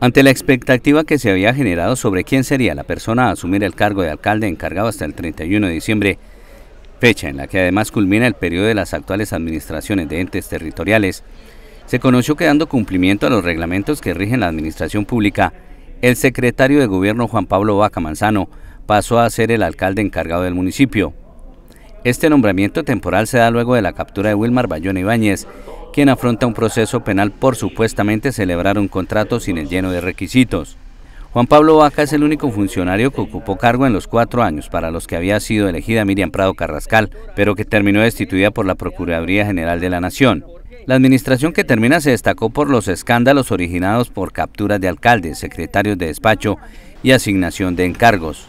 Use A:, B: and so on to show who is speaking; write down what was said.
A: Ante la expectativa que se había generado sobre quién sería la persona a asumir el cargo de alcalde encargado hasta el 31 de diciembre, fecha en la que además culmina el periodo de las actuales administraciones de entes territoriales, se conoció que dando cumplimiento a los reglamentos que rigen la administración pública, el secretario de gobierno Juan Pablo Vaca Manzano pasó a ser el alcalde encargado del municipio. Este nombramiento temporal se da luego de la captura de Wilmar Bayón Ibáñez, quien afronta un proceso penal por supuestamente celebrar un contrato sin el lleno de requisitos. Juan Pablo Vaca es el único funcionario que ocupó cargo en los cuatro años para los que había sido elegida Miriam Prado Carrascal, pero que terminó destituida por la Procuraduría General de la Nación. La administración que termina se destacó por los escándalos originados por capturas de alcaldes, secretarios de despacho y asignación de encargos.